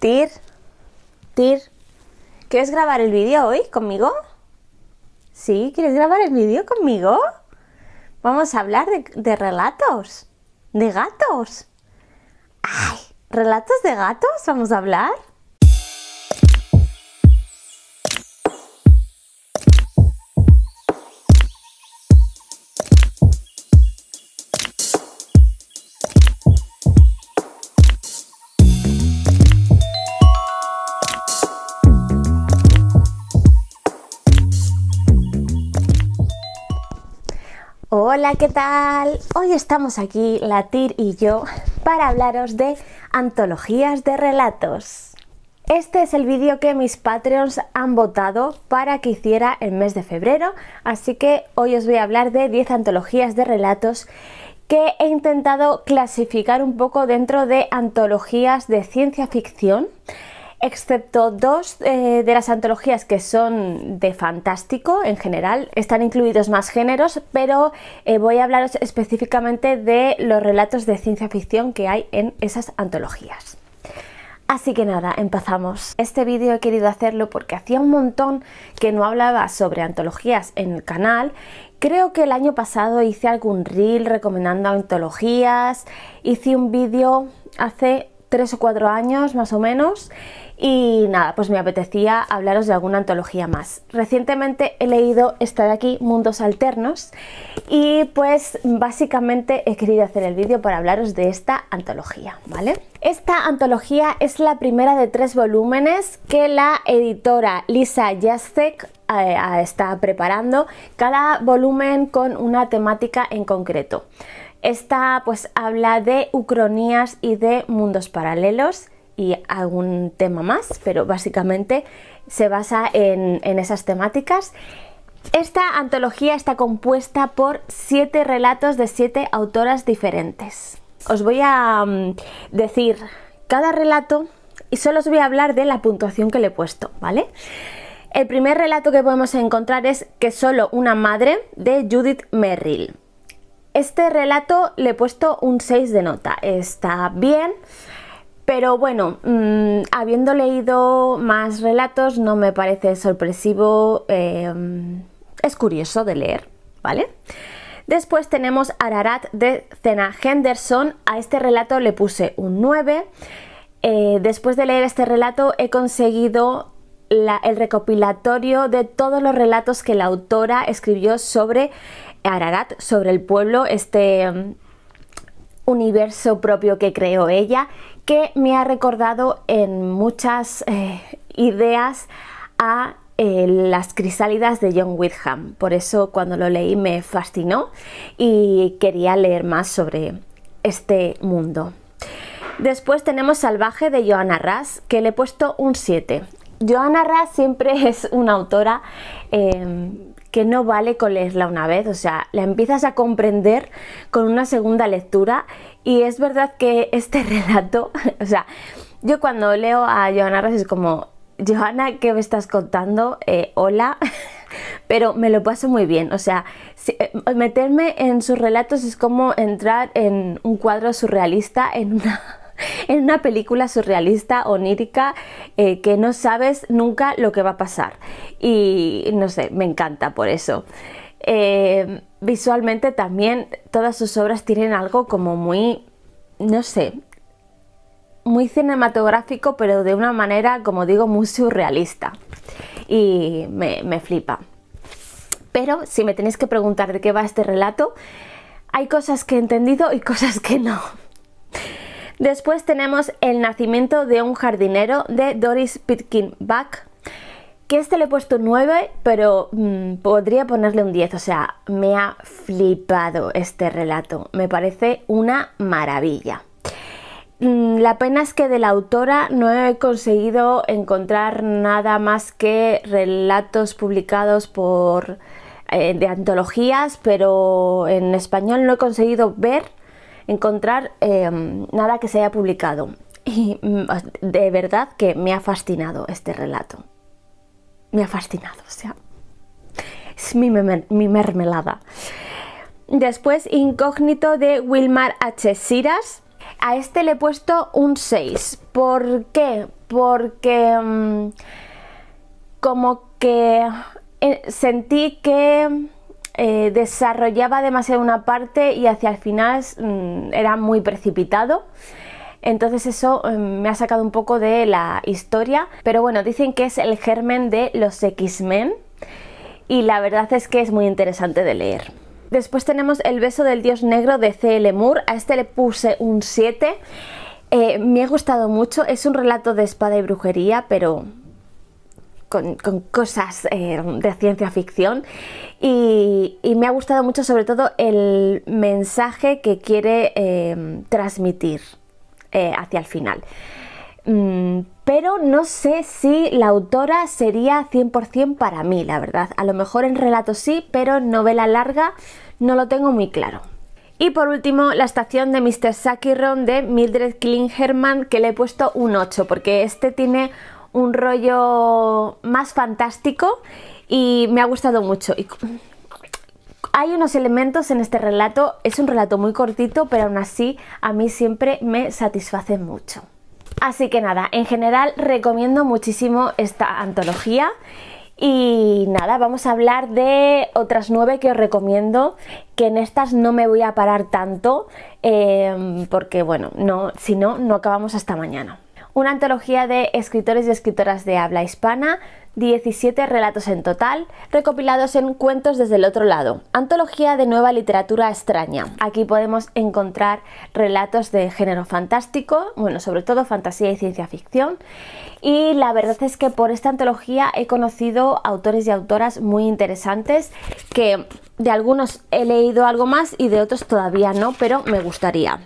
Tir, Tir, ¿quieres grabar el vídeo hoy conmigo? ¿Sí? ¿Quieres grabar el vídeo conmigo? Vamos a hablar de, relatos, de gatos. ¡Ay! ¿Relatos de gatos vamos a hablar? Hola, ¿qué tal? Hoy estamos aquí, Latir y yo, para hablaros de antologías de relatos. Este es el vídeo que mis Patreons han votado para que hiciera el mes de febrero, así que hoy os voy a hablar de 10 antologías de relatos que he intentado clasificar un poco dentro de antologías de ciencia ficción excepto dos eh, de las antologías que son de fantástico en general. Están incluidos más géneros, pero eh, voy a hablaros específicamente de los relatos de ciencia ficción que hay en esas antologías. Así que nada, empezamos. Este vídeo he querido hacerlo porque hacía un montón que no hablaba sobre antologías en el canal. Creo que el año pasado hice algún reel recomendando antologías, hice un vídeo hace tres o cuatro años más o menos y nada, pues me apetecía hablaros de alguna antología más. Recientemente he leído esta de aquí, Mundos Alternos, y pues básicamente he querido hacer el vídeo para hablaros de esta antología, ¿vale? Esta antología es la primera de tres volúmenes que la editora Lisa Jacek eh, está preparando, cada volumen con una temática en concreto. Esta pues habla de ucronías y de mundos paralelos y algún tema más, pero básicamente se basa en, esas temáticas. Esta antología está compuesta por siete relatos de siete autoras diferentes. Os voy a mm, decir cada relato y solo os voy a hablar de la puntuación que le he puesto, ¿vale? El primer relato que podemos encontrar es Que solo una madre de Judith Merrill. Este relato le he puesto un 6 de nota, está bien, pero bueno, mm, habiendo leído más relatos no me parece sorpresivo, em, es curioso de leer, ¿vale? Después tenemos Ararat de Zena Henderson, a este relato le puse un 9. Eh, después de leer este relato he conseguido el recopilatorio de todos los relatos que la autora escribió sobre Ararat, sobre el pueblo, este mm, universo propio que creó ella, que me ha recordado en muchas eh, ideas a eh, las crisálidas de John Whitham. Por eso cuando lo leí me fascinó y quería leer más sobre este mundo. Después tenemos Salvaje de Johanna Ras, que le he puesto un 7. Johanna Ras siempre es una autora em, que no vale con leerla una vez, o sea, la empiezas a comprender con una segunda lectura y es verdad que este relato, o sea, yo cuando leo a Johanna Ross es como, Johanna, ¿qué me estás contando? Eh, hola, pero me lo paso muy bien, o sea, eh, meterme en sus relatos es como entrar en un cuadro surrealista, en una en una película surrealista, onírica, eh, que no sabes nunca lo que va a pasar. Y no sé, me encanta por eso. Eh, visualmente también todas sus obras tienen algo como muy, no sé, muy cinematográfico, pero de una manera, como digo, muy surrealista. Y me, me flipa. Pero si me tenéis que preguntar de qué va este relato, hay cosas que he entendido y cosas que no. Después tenemos El nacimiento de un jardinero de Doris Pitkin Buck, que este le he puesto 9, pero mm, podría ponerle un 10, o sea, me ha flipado este relato, me parece una maravilla. Mm, la pena es que de la autora no he conseguido encontrar nada más que relatos publicados por eh, de antologías, pero en español no he conseguido ver encontrar em, nada que se haya publicado. Y mm, de verdad que me ha fascinado este relato. Me ha fascinado, o sea, es mi, mermelada. Después, Incógnito de Wilmar H. Siras. A este le he puesto un 6. ¿Por qué? Porque mm, como que eh, sentí que eh, desarrollaba demasiado una parte y hacia el final mm, era muy precipitado. Entonces eso em, me ha sacado un poco de la historia, pero bueno, dicen que es el germen de los X-Men y la verdad es que es muy interesante de leer. Después tenemos El beso del dios negro de C.L. Moore, a este le puse un 7. Eh, me ha gustado mucho, es un relato de espada y brujería, pero con, cosas eh, de ciencia ficción y, me ha gustado mucho sobre todo el mensaje que quiere eh, transmitir eh, hacia el final. Mm, pero no sé si la autora sería 100% para mí, la verdad. A lo mejor en relato sí, pero novela larga no lo tengo muy claro. Y por último, la estación de Mr. Saki Ron de Mildred Klingerman que le he puesto un 8, porque este tiene un rollo más fantástico y me ha gustado mucho. hay unos elementos en este relato, es un relato muy cortito, pero aún así a mí siempre me satisface mucho. Así que nada, en general recomiendo muchísimo esta antología y nada, vamos a hablar de otras nueve que os recomiendo, que en estas no me voy a parar tanto, em, porque bueno, no, si no, no acabamos hasta mañana una antología de escritores y escritoras de habla hispana, 17 relatos en total, recopilados en Cuentos desde el otro lado, antología de nueva literatura extraña. Aquí podemos encontrar relatos de género fantástico, bueno, sobre todo fantasía y ciencia ficción, y la verdad es que por esta antología he conocido autores y autoras muy interesantes que de algunos he leído algo más y de otros todavía no, pero me gustaría.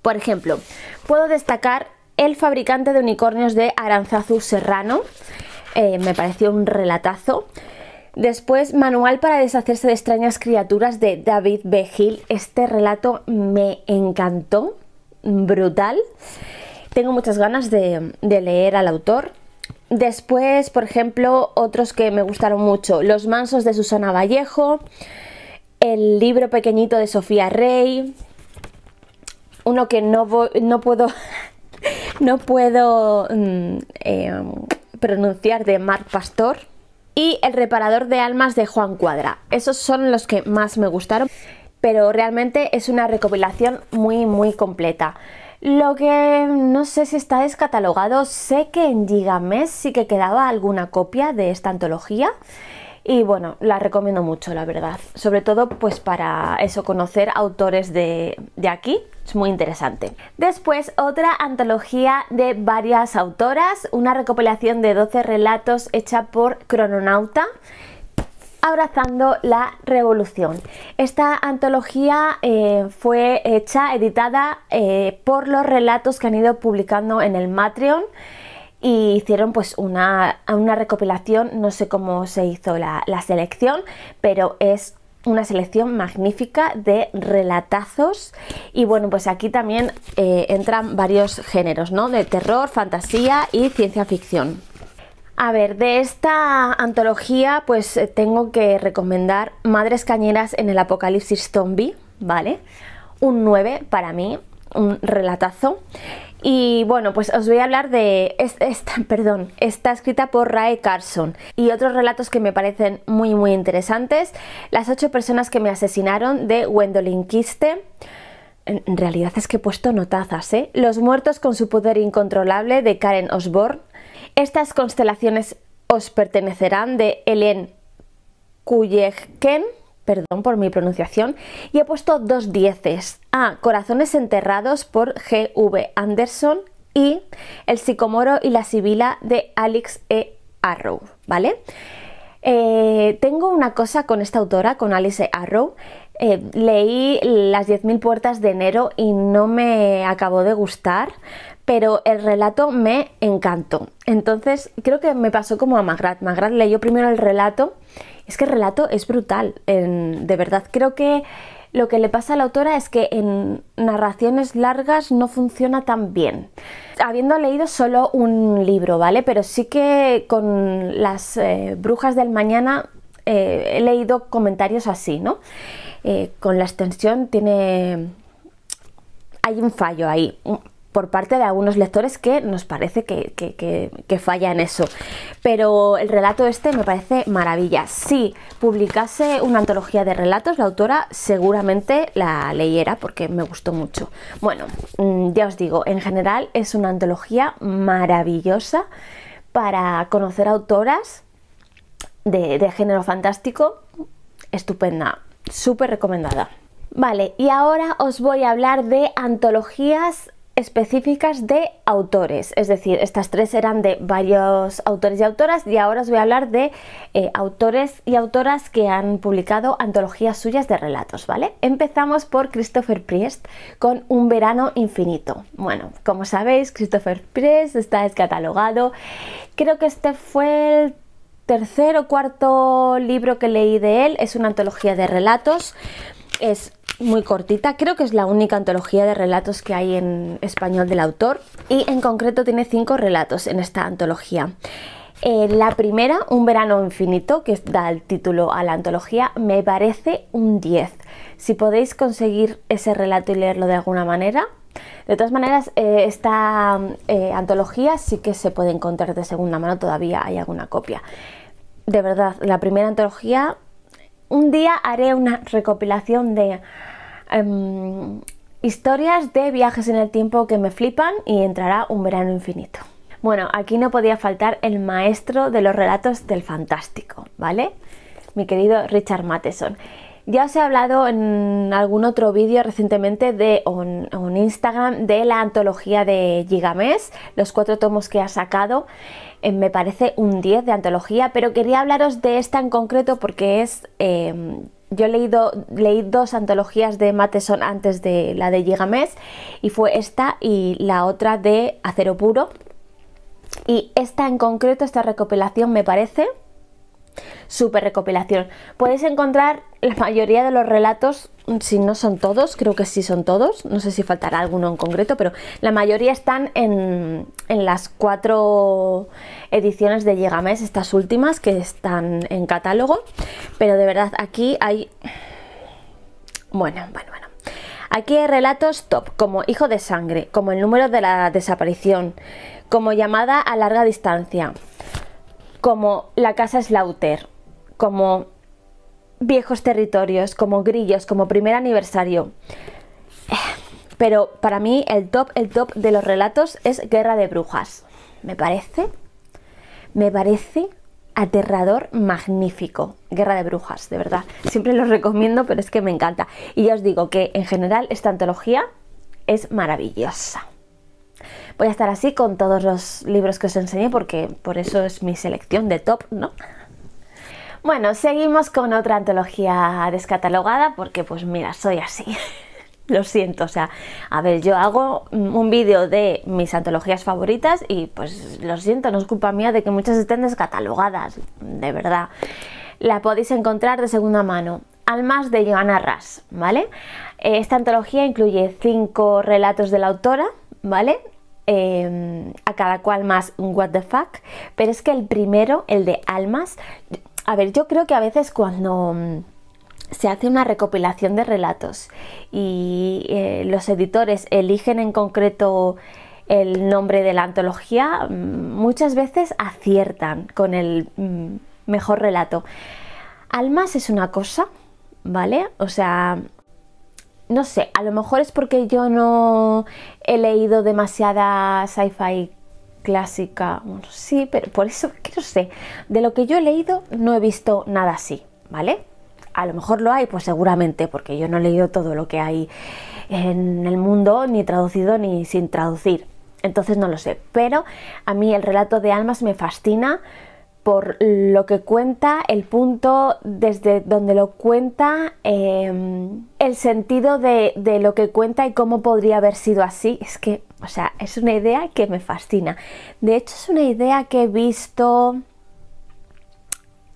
Por ejemplo, puedo destacar el fabricante de unicornios de Aranzazu Serrano. Eh, me pareció un relatazo. Después, Manual para deshacerse de extrañas criaturas de David B. Este relato me encantó, brutal. Tengo muchas ganas de, leer al autor. Después, por ejemplo, otros que me gustaron mucho. Los mansos de Susana Vallejo, el libro pequeñito de Sofía Rey, uno que no, no puedo no puedo mm, eh, pronunciar de Marc Pastor. Y El reparador de almas de Juan Cuadra. Esos son los que más me gustaron, pero realmente es una recopilación muy, muy completa. Lo que no sé si está descatalogado, sé que en Gigames sí que quedaba alguna copia de esta antología y bueno, la recomiendo mucho, la verdad. Sobre todo pues para eso, conocer autores de, de aquí, es muy interesante. Después otra antología de varias autoras, una recopilación de 12 relatos hecha por Crononauta. Abrazando la Revolución. Esta antología eh, fue hecha, editada eh, por los relatos que han ido publicando en el Matreon y hicieron pues una, recopilación, no sé cómo se hizo la, selección, pero es una selección magnífica de relatazos y bueno pues aquí también eh, entran varios géneros ¿no? de terror, fantasía y ciencia ficción. A ver, de esta antología pues eh, tengo que recomendar Madres Cañeras en el Apocalipsis Zombie, ¿vale? Un 9 para mí, un relatazo. Y bueno, pues os voy a hablar de esta, perdón, está escrita por Rae Carson y otros relatos que me parecen muy muy interesantes. Las ocho personas que me asesinaron de Gwendolyn Kiste. En realidad es que he puesto notazas, ¿eh? Los muertos con su poder incontrolable de Karen Osborne. Estas constelaciones os pertenecerán de Helen ken perdón por mi pronunciación, y he puesto dos dieces a Corazones enterrados por G.V. Anderson y El psicomoro y la sibila de Alex E. Arrow, ¿vale? Eh, tengo una cosa con esta autora, con Alice Arrow. Eh, leí Las 10.000 puertas de enero y no me acabó de gustar, pero el relato me encantó. Entonces creo que me pasó como a Magrat. Magrat leyó primero el relato es que el relato es brutal, de verdad. Creo que lo que le pasa a la autora es que en narraciones largas no funciona tan bien. Habiendo leído solo un libro, ¿vale? Pero sí que con las eh, brujas del mañana eh, he leído comentarios así, ¿no? Eh, con la extensión tiene... Hay un fallo ahí por parte de algunos lectores que nos parece que, falla en eso. Pero el relato este me parece maravilla. Si publicase una antología de relatos, la autora seguramente la leyera porque me gustó mucho. Bueno, mm, ya os digo, en general es una antología maravillosa para conocer autoras de género fantástico. Estupenda, súper recomendada. Vale, y ahora os voy a hablar de antologías específicas de autores, es decir, estas tres eran de varios autores y autoras y ahora os voy a hablar de eh, autores y autoras que han publicado antologías suyas de relatos, ¿vale? Empezamos por Christopher Priest con Un verano infinito. Bueno, como sabéis, Christopher Priest está descatalogado. Creo que este fue el tercer o cuarto libro que leí de él, es una antología de relatos muy cortita, creo que es la única antología de relatos que hay en español del autor y en concreto tiene cinco relatos en esta antología. Eh, la primera, Un verano infinito, que da el título a la antología, me parece un 10. Si podéis conseguir ese relato y leerlo de alguna manera, de todas maneras, eh, esta eh, antología sí que se puede encontrar de segunda mano, todavía hay alguna copia. De verdad, la primera antología, un día haré una recopilación de Em, historias de viajes en el tiempo que me flipan y entrará un verano infinito. Bueno, aquí no podía faltar el maestro de los relatos del fantástico, ¿vale? Mi querido Richard Matheson. Ya os he hablado en algún otro vídeo recientemente de un, Instagram de la antología de Gigamés, los cuatro tomos que ha sacado. Eh, me parece un 10 de antología, pero quería hablaros de esta en concreto porque es em, yo he leído, leí dos antologías de Mateson antes de la de Gigamés y fue esta y la otra de Acero Puro. Y esta en concreto, esta recopilación me parece, super recopilación. Podéis encontrar la mayoría de los relatos, si no son todos, creo que sí son todos, no sé si faltará alguno en concreto, pero la mayoría están en, en las cuatro ediciones de Llegames, estas últimas que están en catálogo, pero de verdad aquí hay... Bueno, bueno, bueno. Aquí hay relatos top, como Hijo de Sangre, como el número de la desaparición, como llamada a larga distancia, como la casa Slaughter, como viejos territorios, como grillos, como primer aniversario. Eh, pero para mí el top, el top de los relatos es Guerra de Brujas. Me parece, me parece aterrador, magnífico. Guerra de Brujas, de verdad. Siempre lo recomiendo, pero es que me encanta. Y ya os digo que en general esta antología es maravillosa. Voy a estar así con todos los libros que os enseñé porque por eso es mi selección de top, ¿no? Bueno, seguimos con otra antología descatalogada porque pues mira, soy así. Lo siento, o sea, a ver, yo hago un vídeo de mis antologías favoritas y pues lo siento, no es culpa mía de que muchas estén descatalogadas, de verdad. La podéis encontrar de segunda mano. Almas de Johanna Ras, ¿vale? Esta antología incluye cinco relatos de la autora, ¿vale? Em, a cada cual más un what the fuck, pero es que el primero, el de almas, a ver, yo creo que a veces cuando mm, se hace una recopilación de relatos y eh, los editores eligen en concreto el nombre de la antología, mm, muchas veces aciertan con el mm, mejor relato. Almas es una cosa, ¿vale? O sea, no sé, a lo mejor es porque yo no he leído demasiada sci-fi clásica, sí, pero por eso, que no sé, de lo que yo he leído no he visto nada así, ¿vale? A lo mejor lo hay, pues seguramente, porque yo no he leído todo lo que hay en el mundo, ni traducido ni sin traducir. Entonces no lo sé, pero a mí el relato de almas me fascina, por lo que cuenta, el punto desde donde lo cuenta, em, el sentido de, de, lo que cuenta y cómo podría haber sido así. Es que, o sea, es una idea que me fascina. De hecho, es una idea que he visto...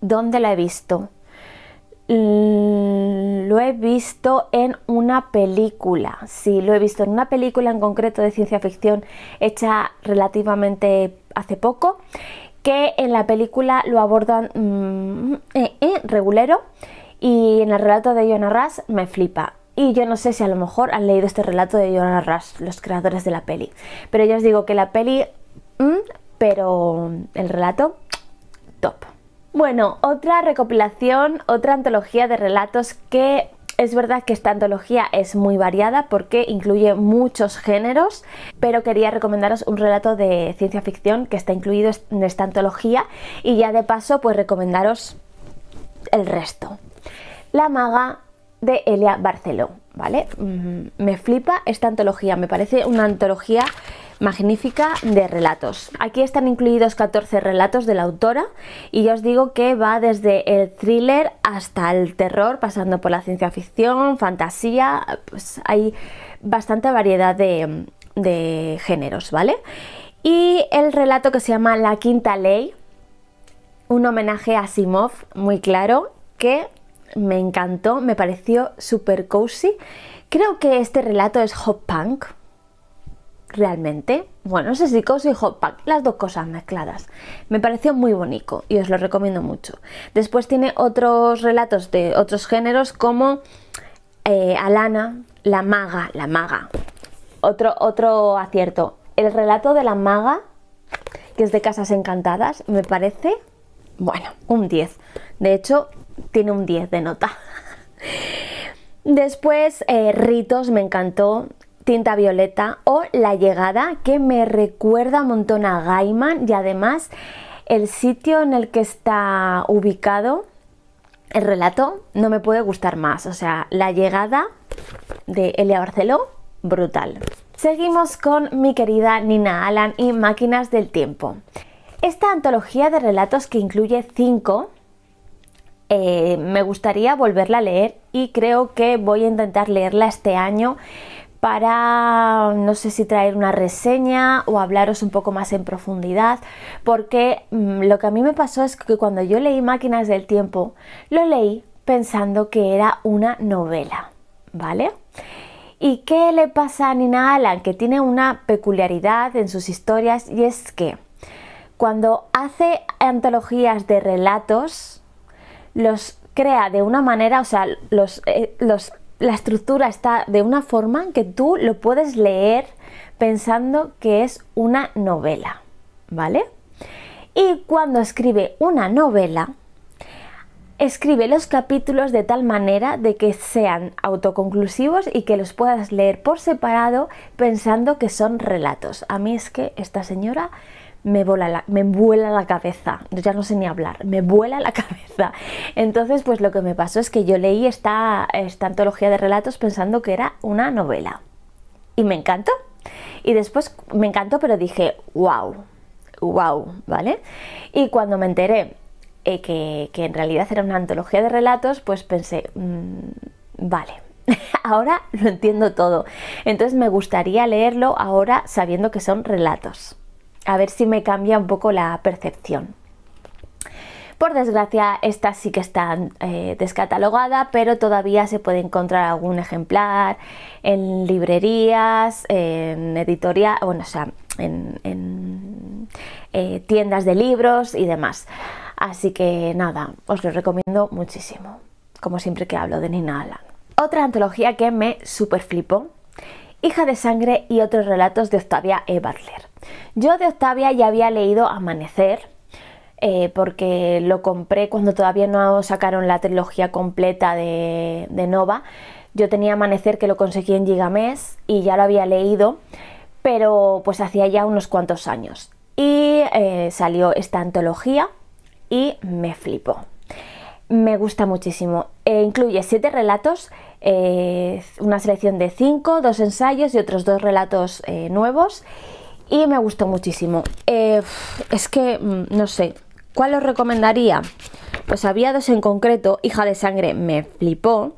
¿Dónde la he visto? Lo he visto en una película, sí, lo he visto en una película en concreto de ciencia ficción hecha relativamente hace poco que en la película lo abordan mm, eh, eh, regulero y en el relato de Jonah Rush me flipa. Y yo no sé si a lo mejor han leído este relato de Jonah Rush, los creadores de la peli. Pero yo os digo que la peli, mm, pero el relato, top. Bueno, otra recopilación, otra antología de relatos que es verdad que esta antología es muy variada porque incluye muchos géneros, pero quería recomendaros un relato de ciencia ficción que está incluido en esta antología y ya de paso pues recomendaros el resto. La maga de Elia Barceló. ¿vale? Mm, me flipa esta antología, me parece una antología magnífica de relatos. Aquí están incluidos 14 relatos de la autora y yo os digo que va desde el thriller hasta el terror, pasando por la ciencia ficción, fantasía, pues hay bastante variedad de, de géneros, ¿vale? Y el relato que se llama La Quinta Ley, un homenaje a Simov, muy claro, que me encantó, me pareció súper cozy. Creo que este relato es hop punk, realmente. Bueno, no sé si cozy y hot punk, las dos cosas mezcladas. Me pareció muy bonito y os lo recomiendo mucho. Después tiene otros relatos de otros géneros como eh, Alana, la maga, la maga. Otro, otro acierto. El relato de la maga, que es de Casas Encantadas, me parece, bueno, un 10. De hecho, tiene un 10 de nota. Después, eh, Ritos, me encantó. Tinta Violeta o La Llegada, que me recuerda un montón a Gaiman y además el sitio en el que está ubicado el relato no me puede gustar más. O sea, La Llegada de Elia Barceló, brutal. Seguimos con mi querida Nina Alan y Máquinas del Tiempo. Esta antología de relatos que incluye cinco eh, me gustaría volverla a leer y creo que voy a intentar leerla este año para no sé si traer una reseña o hablaros un poco más en profundidad, porque mm, lo que a mí me pasó es que cuando yo leí Máquinas del Tiempo, lo leí pensando que era una novela, ¿vale? ¿Y qué le pasa a Nina Alan? Que tiene una peculiaridad en sus historias y es que cuando hace antologías de relatos, los crea de una manera, o sea, los, eh, los, la estructura está de una forma que tú lo puedes leer pensando que es una novela, ¿vale? Y cuando escribe una novela, escribe los capítulos de tal manera de que sean autoconclusivos y que los puedas leer por separado pensando que son relatos. A mí es que esta señora me, vuela la cabeza. Yo ya no sé ni hablar, me vuela la cabeza. Entonces, pues lo que me pasó es que yo leí esta, antología de relatos pensando que era una novela. Y me encantó. Y después me encantó, pero dije, wow, wow, ¿vale? Y cuando me enteré eh, que, en realidad era una antología de relatos, pues pensé, mm, vale, ahora lo entiendo todo. Entonces me gustaría leerlo ahora sabiendo que son relatos a ver si me cambia un poco la percepción. Por desgracia, esta sí que está eh, descatalogada, pero todavía se puede encontrar algún ejemplar en librerías, en editorial, bueno, o sea, en, eh, tiendas de libros y demás. Así que nada, os lo recomiendo muchísimo, como siempre que hablo de Nina Alan. Otra antología que me super flipó, Hija de Sangre y otros relatos de Octavia E. Butler. Yo de Octavia ya había leído Amanecer, eh, porque lo compré cuando todavía no sacaron la trilogía completa de, Nova. Yo tenía Amanecer que lo conseguí en Gigamés y ya lo había leído, pero pues hacía ya unos cuantos años. Y eh, salió esta antología y me flipó. Me gusta muchísimo. E incluye siete relatos, eh, una selección de cinco, dos ensayos y otros dos relatos nuevos y me gustó muchísimo. Eh, es que, mm, no sé, ¿cuál os recomendaría? Pues había dos en concreto, Hija de Sangre me flipó,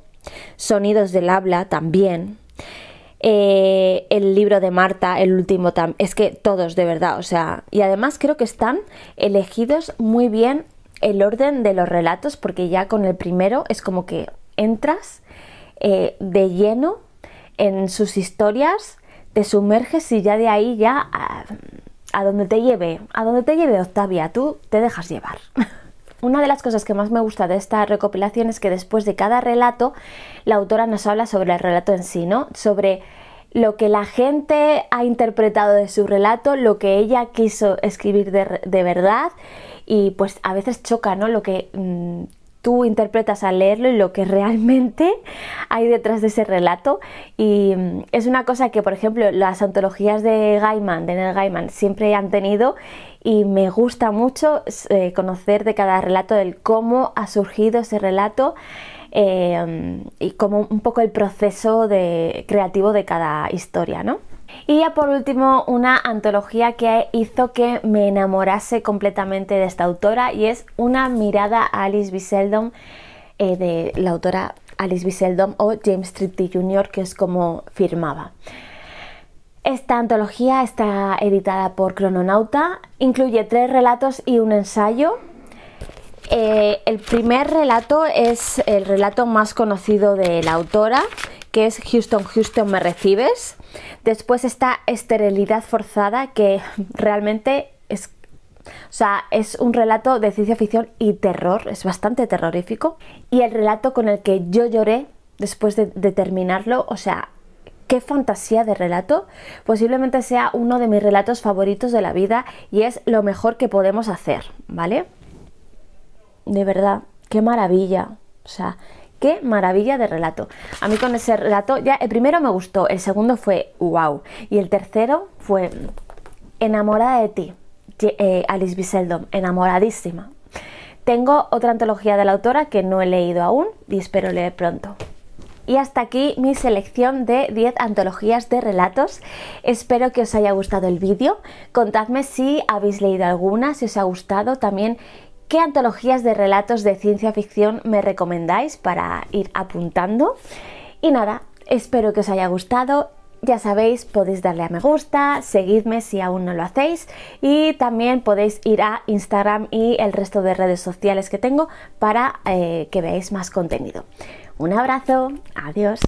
Sonidos del Habla también, eh, el libro de Marta, el último también, es que todos de verdad, o sea, y además creo que están elegidos muy bien el orden de los relatos porque ya con el primero es como que entras eh, de lleno en sus historias, te sumerges y ya de ahí ya a, donde te lleve, a donde te lleve Octavia, tú te dejas llevar. Una de las cosas que más me gusta de esta recopilación es que después de cada relato, la autora nos habla sobre el relato en sí, ¿no? Sobre lo que la gente ha interpretado de su relato, lo que ella quiso escribir de, verdad y pues a veces choca, ¿no? Lo que mm, tú interpretas al leerlo y lo que realmente hay detrás de ese relato. Y mm, es una cosa que, por ejemplo, las antologías de Gaiman, de Neil Gaiman, siempre han tenido y me gusta mucho eh, conocer de cada relato el cómo ha surgido ese relato. Eh, y como un poco el proceso creativo de cada historia, ¿no? Y ya por último, una antología que hizo que me enamorase completamente de esta autora y es Una mirada a Alice Bisseldom eh, de la autora Alice Biseldom o James Tripty Jr., que es como firmaba. Esta antología está editada por Crononauta, incluye tres relatos y un ensayo. Eh, el primer relato es el relato más conocido de la autora, que es Houston, Houston, me recibes. Después esta Esterilidad Forzada, que realmente es o sea, es un relato de ciencia ficción y terror, es bastante terrorífico. Y el relato con el que yo lloré después de, de, terminarlo, o sea, qué fantasía de relato, posiblemente sea uno de mis relatos favoritos de la vida y es lo mejor que podemos hacer, ¿vale? De verdad, qué maravilla. O sea, Qué maravilla de relato. A mí con ese relato ya el primero me gustó, el segundo fue wow y el tercero fue enamorada de ti, eh, Alice Biseldom, enamoradísima. Tengo otra antología de la autora que no he leído aún y espero leer pronto. Y hasta aquí mi selección de 10 antologías de relatos. Espero que os haya gustado el vídeo. Contadme si habéis leído alguna, si os ha gustado. También ¿Qué antologías de relatos de ciencia ficción me recomendáis para ir apuntando? Y nada, espero que os haya gustado. Ya sabéis, podéis darle a me gusta, seguidme si aún no lo hacéis y también podéis ir a Instagram y el resto de redes sociales que tengo para eh, que veáis más contenido. Un abrazo, adiós.